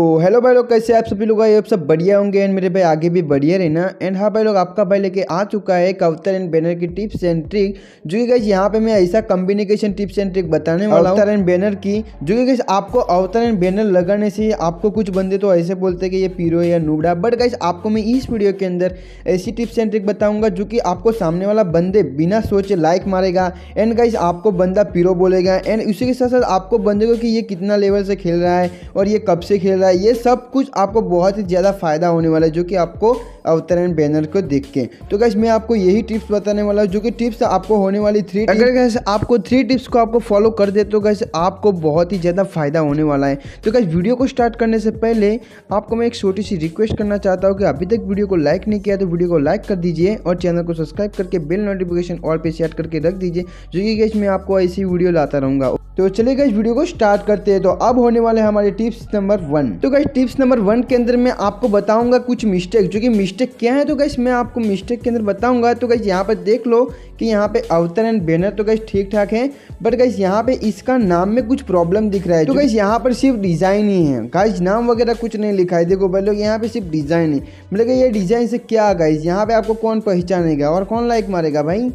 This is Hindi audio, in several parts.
तो हेलो भाई लोग कैसे आप सभी लोग आप सब बढ़िया होंगे एंड मेरे भाई आगे भी बढ़िया ना एंड हाँ भाई लोग आपका भाई लेके आ चुका है एक एंड बैनर की टिप्स एंड ट्रिक जो कि गई यहाँ पे मैं ऐसा कम्युनिकेशन टिप्स एंड ट्रिक बताने वाला अवतर एंड बैनर की जो कि गई आपको अवतर एंड बैनर लगाने से आपको कुछ बंदे तो ऐसे बोलते कि ये पीरो या नूबड़ा बट गई आपको मैं इस वीडियो के अंदर ऐसी टिप्स एंड ट्रिक बताऊंगा जो कि आपको सामने वाला बंदे बिना सोचे लाइक मारेगा एंड गई आपको बंदा पीरो बोलेगा एंड उसी के साथ साथ आपको बंदे को कि ये कितना लेवल से खेल रहा है और ये कब से खेल रहा है वगैरह ये सब कुछ आपको बहुत ही ज़्यादा फ़ायदा होने वाला है जो कि आपको अवतरण बैनर को देख के तो गैस मैं आपको यही टिप्स बताने वाला हूँ जो कि टिप्स आपको होने वाली थ्री अगर गैस आपको थ्री टिप्स को आपको फॉलो कर दे तो गैस आपको बहुत ही ज़्यादा फ़ायदा होने वाला है तो गैस वीडियो को स्टार्ट करने से पहले आपको मैं एक छोटी सी रिक्वेस्ट करना चाहता हूँ कि अभी तक वीडियो को लाइक नहीं किया तो वीडियो को लाइक कर दीजिए और चैनल को सब्सक्राइब करके बेल नोटिफिकेशन ऑल पे सेट करके रख दीजिए जो कि गैस मैं आपको ऐसी वीडियो लाता रहूँगा तो चले गए वीडियो को स्टार्ट करते हैं तो अब होने वाले हमारे टिप्स नंबर वन तो गई टिप्स नंबर वन के अंदर मैं आपको बताऊंगा कुछ मिस्टेक जो कि मिस्टेक क्या है तो गई मैं आपको मिस्टेक के अंदर बताऊंगा तो गई यहाँ पर देख लो कि यहाँ पे अवतर एंड बैनर तो गई ठीक ठाक है बट गई यहाँ पे इसका नाम में कुछ प्रॉब्लम दिख रहा है तो गई यहाँ पर सिर्फ डिजाइन ही है गाइज नाम वगैरह कुछ नहीं लिखा है देखो बोलो यहाँ पे सिर्फ डिजाइन ही मतलब ये डिजाइन से क्या गाइज यहाँ पे आपको कौन पहचानेगा और कौन लाइक मारेगा भाई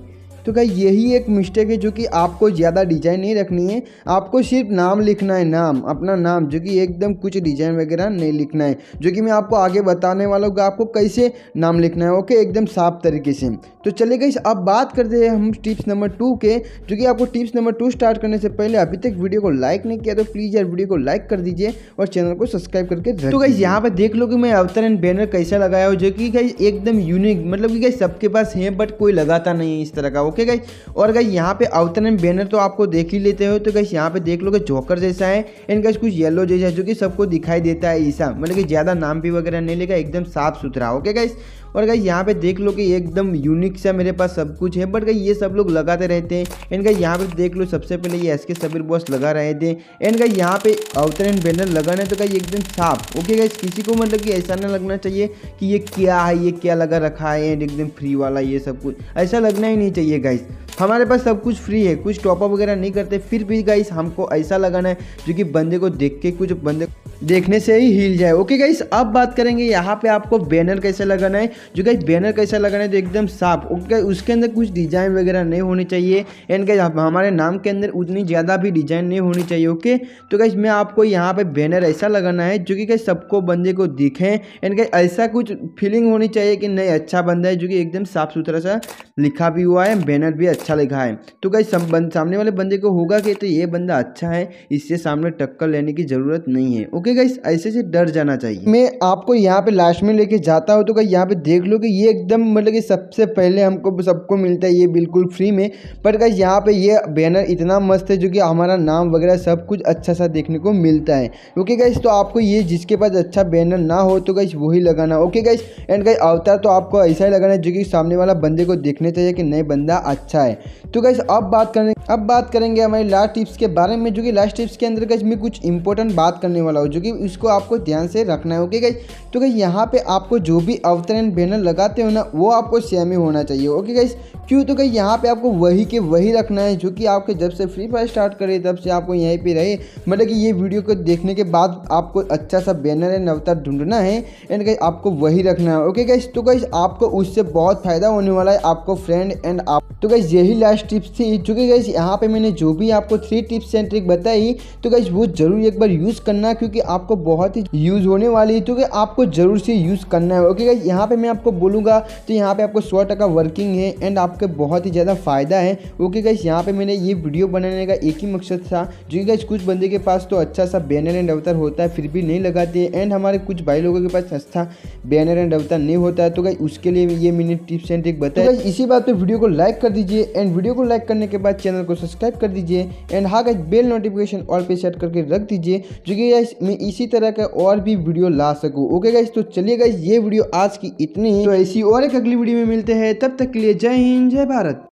तो क्या यही एक मिस्टेक है जो कि आपको ज़्यादा डिजाइन नहीं रखनी है आपको सिर्फ नाम लिखना है नाम अपना नाम जो कि एकदम कुछ डिजाइन वगैरह नहीं लिखना है जो कि मैं आपको आगे बताने वाला हूँ आपको कैसे नाम लिखना है ओके एकदम साफ तरीके से तो चले गई अब बात करते हैं हम टिप्स नंबर टू के जो कि आपको टिप्स नंबर टू स्टार्ट करने से पहले अभी तक वीडियो को लाइक नहीं किया तो प्लीज़ यार वीडियो को लाइक कर दीजिए और चैनल को सब्सक्राइब करके तो गई यहाँ पर देख लो कि मैं अवतर एंड बैनर कैसा लगाया हो जो कि गाइज एकदम यूनिक मतलब कि गाइज सबके पास है बट कोई लगाता नहीं है इस तरह का ओके गई और गई यहाँ पे अवतरण बैनर तो आपको देख ही लेते हो तो गई यहाँ पे देख लो कि जोकर जैसा है एंड गई कुछ येलो जैसा है जो कि सबको दिखाई देता है ईसा मतलब कि ज़्यादा नाम भी वगैरह नहीं लेगा एकदम साफ सुथरा ओके गई और गई यहाँ पे देख लो कि एकदम यूनिक सा मेरे पास सब कुछ है बट गई ये सब लोग लगाते रहते हैं एंड गई यहाँ पे देख लो सबसे पहले ये एस के सबीर बॉस लगा रहे थे एंड गई यहाँ पे अवतरण बैनर लगाने तो गई एकदम साफ ओके गई किसी को मतलब कि ऐसा ना लगना चाहिए कि ये क्या है ये क्या लगा रखा है एंड एकदम फ्री वाला ये सब कुछ ऐसा लगना ही नहीं चाहिए गाइस हमारे पास सब कुछ फ्री है कुछ टॉपअप वगैरह नहीं करते फिर भी गाइस हमको ऐसा लगाना है जो कि बंदे को देख के कुछ बंदे देखने से ही हिल जाए ओके गाइस अब बात करेंगे यहाँ पे आपको बैनर कैसे लगाना है जो गाइस बैनर कैसे लगाना है तो एकदम साफ ओके उसके अंदर कुछ डिजाइन वगैरह नहीं होनी चाहिए एंड गाइस हमारे नाम के अंदर उतनी ज़्यादा भी डिजाइन नहीं होनी चाहिए ओके तो गाइस मैं आपको यहाँ पे बैनर ऐसा लगाना है जो कि गाइस सबको बंदे को दिखे एंड गाइस ऐसा कुछ फीलिंग होनी चाहिए कि नहीं अच्छा बंदा है जो कि एकदम साफ सुथरा सा लिखा भी हुआ है बैनर भी अच्छा लिखा है तो गाइस सामने वाले बंदे को होगा कि तो ये बंदा अच्छा है इससे सामने टक्कर लेने की ज़रूरत नहीं है ओके इसलिए गाइस ऐसे से डर जाना चाहिए मैं आपको यहाँ पे लास्ट में लेके जाता हूँ तो गाइस यहाँ पे देख लो कि ये एकदम मतलब कि सबसे पहले हमको सबको मिलता है ये बिल्कुल फ्री में पर गाइस यहाँ पे ये बैनर इतना मस्त है जो कि हमारा नाम वगैरह सब कुछ अच्छा सा देखने को मिलता है ओके गाइस तो आपको ये जिसके पास अच्छा बैनर ना हो तो गाइस वही लगाना ओके गाइस एंड गाइस अवतार तो आपको ऐसा ही लगाना है जो कि सामने वाला बंदे को देखने चाहिए कि नए बंदा अच्छा है तो गाइस अब बात करें अब बात करेंगे हमारे लास्ट टिप्स के बारे में जो कि लास्ट टिप्स के अंदर गाइस मैं कुछ इंपॉर्टेंट बात करने वाला हूँ जो कि इसको आपको ध्यान से रखना है ओके गई तो गई यहाँ पे आपको जो भी अवतरण बैनर लगाते हो ना वो आपको सेम ही होना चाहिए ओके गाइस क्यों तो गई यहाँ पे आपको वही के वही रखना है जो कि आपके जब से फ्री फायर स्टार्ट करे तब से आपको यहीं पे रहे मतलब कि ये वीडियो को देखने के बाद आपको अच्छा सा बैनर एंड अवतार ढूंढना है एंड गई आपको वही रखना है ओके गाइस तो गई आपको उससे बहुत फ़ायदा होने वाला है आपको फ्रेंड एंड आप तो गाइज यही लास्ट टिप्स थी जो कि गाइज यहाँ पे मैंने जो भी आपको थ्री टिप्स एंड ट्रिक बताई तो गाइज वो जरूर एक बार यूज़ करना क्योंकि आपको बहुत ही यूज़ होने वाली है तो आपको जरूर से यूज़ करना है ओके गाइज यहाँ पे मैं आपको बोलूँगा तो यहाँ पे आपको सौ टका वर्किंग है एंड आपके बहुत ही ज़्यादा फ़ायदा है ओके गाइज यहाँ पे मैंने ये वीडियो बनाने का एक ही मकसद था जो कि गाइज कुछ बंदे के पास तो अच्छा सा बैनर एंड अवतार होता है फिर भी नहीं लगाते एंड हमारे कुछ भाई लोगों के पास अच्छा बैनर एंड अवतार नहीं होता है तो गाइज उसके लिए ये मैंने टिप्स एंड ट्रिक बताया इसी बात पर वीडियो को लाइक कर दीजिए एंड वीडियो को लाइक करने के बाद चैनल को सब्सक्राइब कर दीजिए एंड हाँ गाइज बेल नोटिफिकेशन ऑल पे सेट करके रख दीजिए जो कि गाइज मैं इसी तरह का और भी वीडियो ला सकूँ ओके गाइज तो चलिए गाइज ये वीडियो आज की इतनी तो ऐसी और एक अगली वीडियो में मिलते हैं तब तक के लिए जय हिंद जय भारत